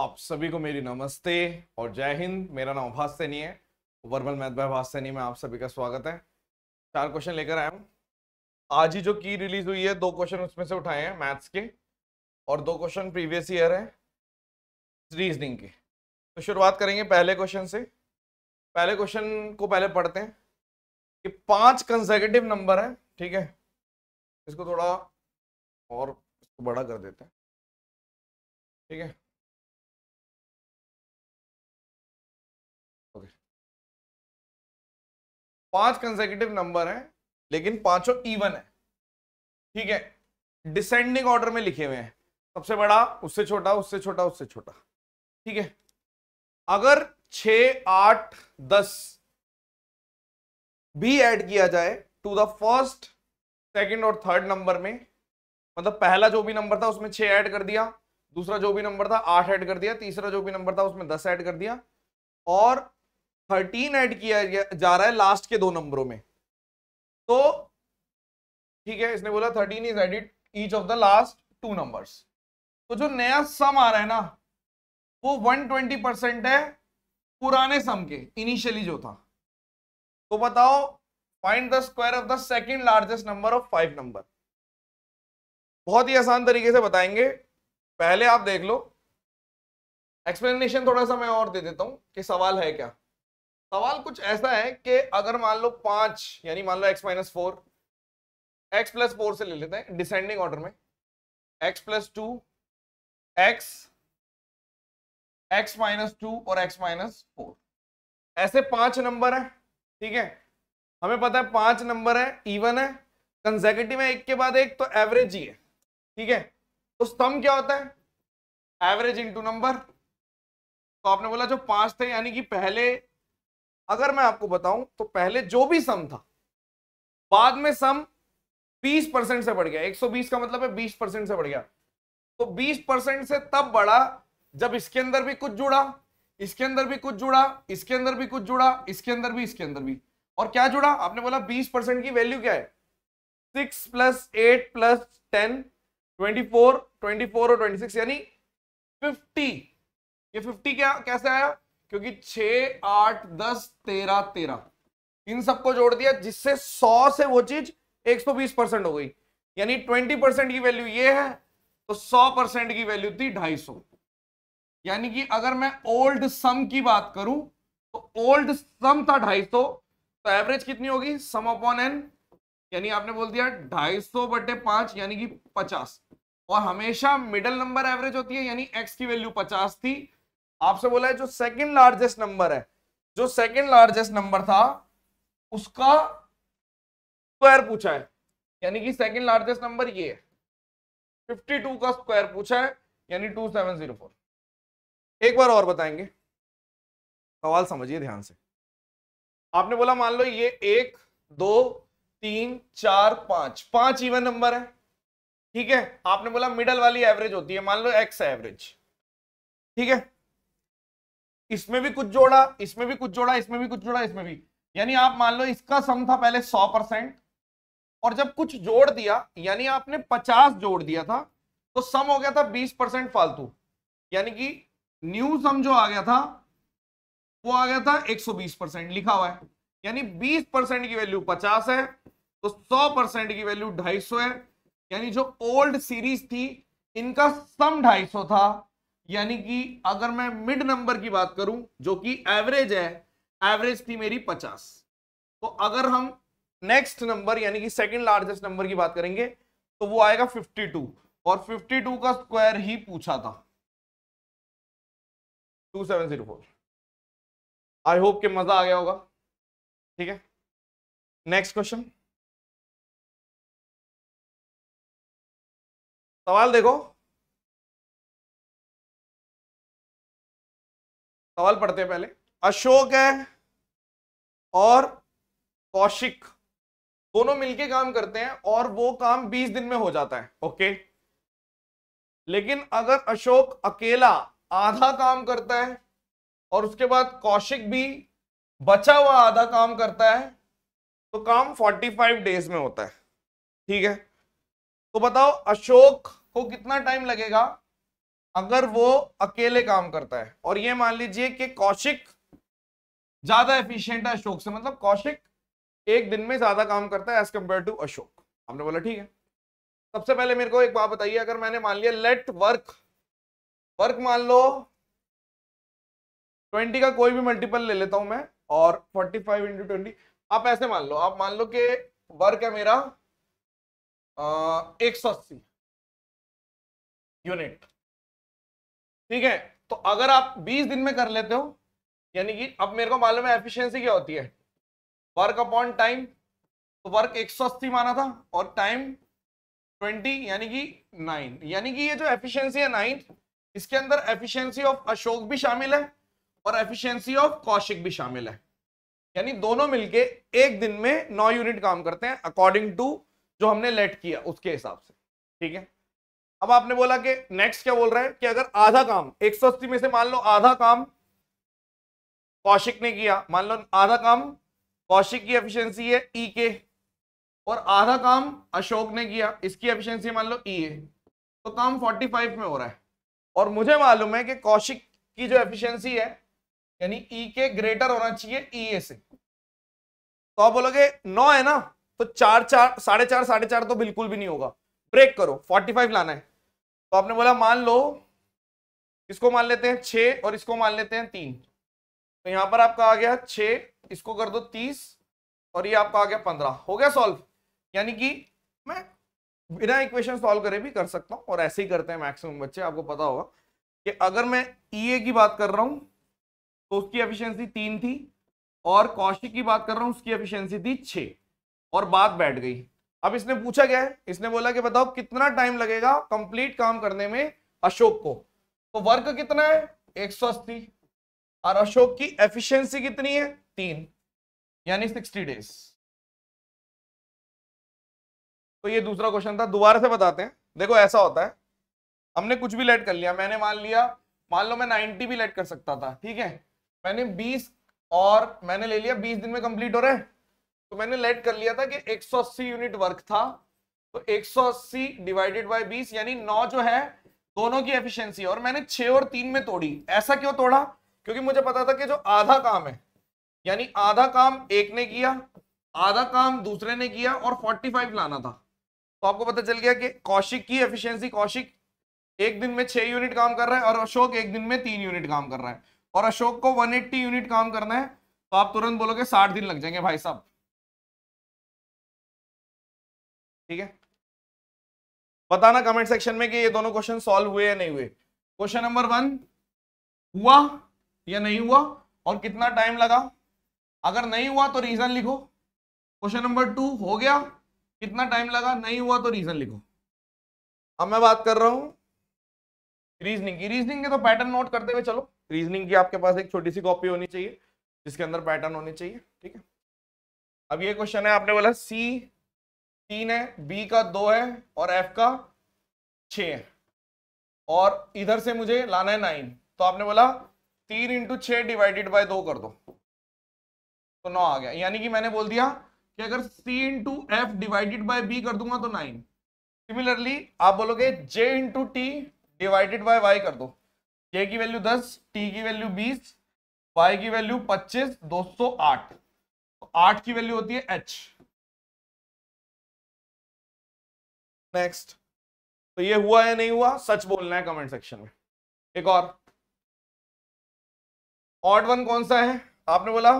आप सभी को मेरी नमस्ते और जय हिंद मेरा नाम भाष सैनी है वर्मल मैथ भाई भाष सैनी में आप सभी का स्वागत है चार क्वेश्चन लेकर आया हूँ आज ही जो की रिलीज हुई है दो क्वेश्चन उसमें से उठाए हैं मैथ्स के और दो क्वेश्चन प्रीवियस ईयर है रीजनिंग के तो शुरुआत करेंगे पहले क्वेश्चन से पहले क्वेश्चन को पहले पढ़ते हैं कि पांच कंजर्गेटिव नंबर है ठीक है इसको थोड़ा और इसको बड़ा कर देते हैं ठीक है पांच कंसेकेटिव नंबर हैं लेकिन पांचों इवन है ठीक है डिसेंडिंग ऑर्डर में लिखे हुए हैं सबसे बड़ा उससे छोटा उससे छोटा उससे छोटा ठीक है अगर छ आठ दस भी ऐड किया जाए टू द फर्स्ट सेकंड और थर्ड नंबर में मतलब पहला जो भी नंबर था उसमें छः ऐड कर दिया दूसरा जो भी नंबर था आठ ऐड कर दिया तीसरा जो भी नंबर था उसमें दस ऐड कर दिया और थर्टीन ऐड किया जा रहा है लास्ट के दो नंबरों में तो ठीक है इसने बोला thirteen is added each of the last two numbers तो जो नया सम आ रहा है ना वो वन ट्वेंटी परसेंट है पुराने सम के इनिशियली जो था तो बताओ find the square of the second largest number of five number बहुत ही आसान तरीके से बताएंगे पहले आप देख लो एक्सप्लेनेशन थोड़ा सा मैं और दे देता हूं कि सवाल है क्या सवाल कुछ ऐसा है कि अगर मान लो पांच यानी मान लो x minus four x plus four से ले लेते हैं डिसेंडिंग ऑर्डर में x plus two x x minus two और एक्स माइनस फोर ऐसे पांच नंबर है ठीक है हमें पता है पांच नंबर है इवन है कंजेकेटिव है एक के बाद एक तो एवरेज ही है ठीक है तो स्तंभ क्या होता है एवरेज इनटू नंबर तो आपने बोला जो पांच थे यानी कि पहले अगर मैं आपको बताऊं तो पहले जो भी सम था बाद में सम 20 परसेंट से बढ़ गया 120 का मतलब है 20 परसेंट से बढ़ गया तो 20 परसेंट से तब बढ़ा जब इसके अंदर भी कुछ जुड़ा इसके अंदर भी कुछ जुड़ा इसके अंदर भी कुछ जुड़ा इसके अंदर भी इसके अंदर भी और क्या जुड़ा आपने बोला 20 परसेंट की वैल्यू क्या है six plus eight plus ten twenty four twenty four और ट्वेंटी सिक्स यानी फिफ्टी ये फिफ्टी क्या कैसे आया क्योंकि छ आठ दस तेरह तेरह इन सबको जोड़ दिया जिससे सौ से वो चीज एक सौ बीस परसेंट हो गई यानी ट्वेंटी परसेंट की वैल्यू ये है तो सौ परसेंट की वैल्यू थी ढाई सौ यानी कि अगर मैं ओल्ड सम की बात करूं तो ओल्ड सम था ढाई सौ तो एवरेज कितनी होगी सम अपॉन एन यानी आपने बोल दिया ढाई सौ बटे पांच यानी कि पचास और हमेशा मिडल नंबर एवरेज होती है यानी एक्स की वैल्यू पचास थी आपसे बोला है जो सेकंड लार्जेस्ट नंबर है जो सेकंड लार्जेस्ट नंबर था उसका स्क्वायर पूछा है यानी कि सेकंड लार्जेस्ट नंबर ये है 52 का स्क्वायर पूछा है यानी 2704 एक बार और बताएंगे सवाल समझिए ध्यान से आपने बोला मान लो ये एक दो तीन चार पांच पांच इवन नंबर है ठीक है आपने बोला मिडल वाली एवरेज होती है मान लो एक्स एवरेज ठीक है इसमें भी कुछ जोड़ा इसमें भी कुछ जोड़ा इसमें भी कुछ जोड़ा इसमें भी यानी आप मान लो इसका सम था पहले सौ परसेंट और जब कुछ जोड़ दिया यानी आपने पचास जोड़ दिया था तो सम हो गया था बीस परसेंट फालतू यानी कि न्यू सम जो आ गया था वो आ गया था एक सौ बीस परसेंट लिखा हुआ है यानी बीस परसेंट की वैल्यू पचास है तो सौ परसेंट की वैल्यू ढाई सौ है यानी जो ओल्ड सीरीज थी इनका सम ढाई सौ था यानी कि अगर मैं मिड नंबर की बात करूं जो कि एवरेज है एवरेज थी मेरी पचास तो अगर हम नेक्स्ट नंबर यानी कि सेकंड लार्जेस्ट नंबर की बात करेंगे तो वो आएगा 52 और 52 का स्क्वायर ही पूछा था 2704 आई होप के मजा आ गया होगा ठीक है नेक्स्ट क्वेश्चन सवाल देखो सवाल पढ़ते हैं पहले अशोक है और कौशिक दोनों मिलके काम करते हैं और वो काम 20 दिन में हो जाता है ओके लेकिन अगर अशोक अकेला आधा काम करता है और उसके बाद कौशिक भी बचा हुआ आधा काम करता है तो काम 45 डेज में होता है ठीक है तो बताओ अशोक को कितना टाइम लगेगा अगर वो अकेले काम करता है और ये मान लीजिए कि कौशिक ज्यादा एफिशिएंट है अशोक से मतलब कौशिक एक दिन में ज्यादा काम करता है एज कम्पेयर टू अशोक हमने बोला ठीक है सबसे पहले मेरे को एक बात बताइए अगर मैंने मान लिया लेट वर्क वर्क मान लो ट्वेंटी का कोई भी मल्टीपल ले लेता हूं मैं और फोर्टी फाइव इंटू ट्वेंटी आप ऐसे मान लो आप मान लो कि वर्क है मेरा एक सौ अस्सी यूनिट ठीक है तो अगर आप 20 दिन में कर लेते हो यानी कि अब मेरे को मालूम है एफिशिएंसी क्या होती है वर्क अपॉन टाइम तो वर्क अस्सी माना था और टाइम 20 यानी कि 9 यानी कि ये जो एफिशिएंसी है नाइन इसके अंदर एफिशिएंसी ऑफ अशोक भी शामिल है और एफिशिएंसी ऑफ कौशिक भी शामिल है यानी दोनों मिलके एक दिन में नौ यूनिट काम करते हैं अकॉर्डिंग टू जो हमने लेट किया उसके हिसाब से ठीक है अब आपने बोला कि नेक्स्ट क्या बोल रहा है कि अगर आधा काम 180 में से मान लो आधा काम कौशिक ने किया मान लो आधा काम कौशिक की एफिशिएंसी है ई e के और आधा काम अशोक ने किया इसकी एफिशिएंसी मान लो ई e ए तो काम 45 में हो रहा है और मुझे मालूम है कि कौशिक की जो एफिशिएंसी है यानी ई के ग्रेटर होना चाहिए ई e ए से तो आप बोलोगे नौ है ना तो चार चार साढ़े चार साढ़े चार तो बिल्कुल भी नहीं होगा ब्रेक करो 45 लाना है तो आपने बोला मान लो इसको मान लेते हैं छ और इसको मान लेते हैं तीन तो यहां पर आपका आ गया छ इसको कर दो तीस और ये आपका आ गया पंद्रह हो गया सॉल्व यानी कि मैं बिना इक्वेशन सॉल्व करे भी कर सकता हूं और ऐसे ही करते हैं मैक्सिमम बच्चे आपको पता होगा कि अगर मैं ई e की बात कर रहा हूं तो उसकी एफिशिएंसी तीन थी और कौशिक की बात कर रहा हूं उसकी एफिशिएंसी थी छ और बात बैठ गई अब इसने पूछा क्या है इसने बोला कि बताओ कितना टाइम लगेगा कंप्लीट काम करने में अशोक को तो वर्क कितना है अस्सी और अशोक की एफिशिएंसी कितनी है तीन यानी सिक्सटी डेज तो ये दूसरा क्वेश्चन था दोबारा से बताते हैं देखो ऐसा होता है हमने कुछ भी लेट कर लिया मैंने मान लिया मान लो मैं नाइनटी भी लेट कर सकता था ठीक है मैंने बीस और मैंने ले लिया बीस दिन में कंप्लीट हो रहा है तो मैंने लेट कर लिया था कि 180 यूनिट वर्क था तो 180 डिवाइडेड बाय 20 यानी 9 जो है दोनों की एफिशिएंसी और मैंने 6 और 3 में तोड़ी ऐसा क्यों तोड़ा क्योंकि मुझे पता था कि जो आधा काम है यानी आधा काम एक ने किया आधा काम दूसरे ने किया और 45 लाना था तो आपको पता चल गया कि कौशिक की एफिशियंसी कौशिक एक दिन में छह यूनिट काम कर रहा है और अशोक एक दिन में तीन यूनिट काम कर रहा है और अशोक को एट्टी यूनिट काम करना है तो आप तुरंत बोलोगे साठ दिन लग जाएंगे भाई साहब ठीक है बताना कमेंट सेक्शन में कि ये दोनों क्वेश्चन सॉल्व हुए या नहीं हुए क्वेश्चन नंबर वन हुआ या नहीं हुआ और कितना टाइम लगा अगर नहीं हुआ तो रीजन लिखो क्वेश्चन नंबर टू हो गया कितना टाइम लगा नहीं हुआ तो रीजन लिखो अब मैं बात कर रहा हूं रीजनिंग की रीजनिंग के तो पैटर्न नोट करते हुए चलो रीजनिंग की आपके पास एक छोटी सी कॉपी होनी चाहिए जिसके अंदर पैटर्न होने चाहिए ठीक है अब ये क्वेश्चन है आपने बोला सी तीन है बी का दो है और एफ का छ है और इधर से मुझे लाना है नाइन तो आपने बोला तीन इंटू छ डिवाइडेड बाय दो कर दो तो नौ आ गया यानी कि मैंने बोल दिया कि अगर C into F divided by B कर दूंगा तो नाइन सिमिलरली आप बोलोगे J into T divided by Y कर दो जे की वैल्यू दस टी की वैल्यू बीस वाई की वैल्यू पच्चीस दो सौ आठ तो आठ की वैल्यू होती है एच नेक्स्ट तो ये हुआ या नहीं हुआ सच बोलना है कमेंट सेक्शन में एक और ऑड वन कौन सा है आपने बोला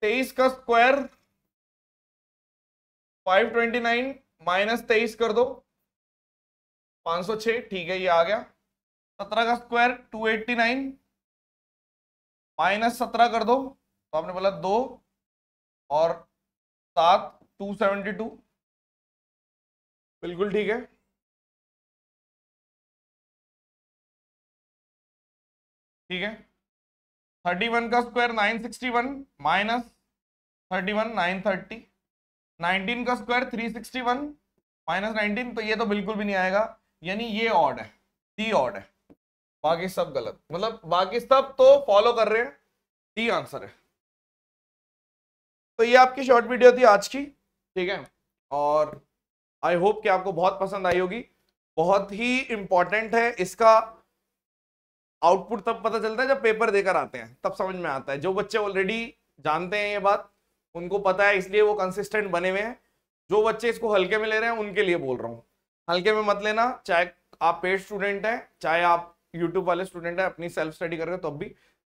तेईस का square five twenty nine minus तेईस कर दो पांच सौ छह ठीक है ये आ गया सत्रह का square two eighty nine minus सत्रह कर दो तो आपने बोला दो और सात टू सेवेंटी टू बिल्कुल ठीक है ठीक है थर्टी वन का square nine sixty one minus thirty one nine thirty nineteen का square three sixty one minus nineteen तो ये तो बिल्कुल भी नहीं आएगा यानी ये ऑड है टी ऑड है बाकी सब गलत मतलब बाकी सब तो फॉलो कर रहे हैं टी आंसर है तो ये आपकी शॉर्ट वीडियो थी आज की ठीक है और आई होप कि आपको बहुत पसंद आई होगी बहुत ही इंपॉर्टेंट है इसका आउटपुट तब पता चलता है जब पेपर देकर आते हैं तब समझ में आता है जो बच्चे ऑलरेडी जानते हैं ये बात उनको पता है इसलिए वो कंसिस्टेंट बने हुए हैं जो बच्चे इसको हल्के में ले रहे हैं उनके लिए बोल रहा हूँ हल्के में मत लेना चाहे आप पेड स्टूडेंट हैं चाहे आप यूट्यूब वाले स्टूडेंट हैं अपनी सेल्फ स्टडी कर रहे हो तब भी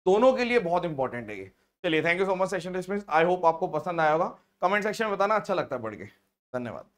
दोनों के लिए बहुत इंपॉर्टेंट है ये चलिए thank you so much session I hope आपको पसंद आया होगा कमेंट सेक्शन में बताना अच्छा लगता है पढ़ के धन्यवाद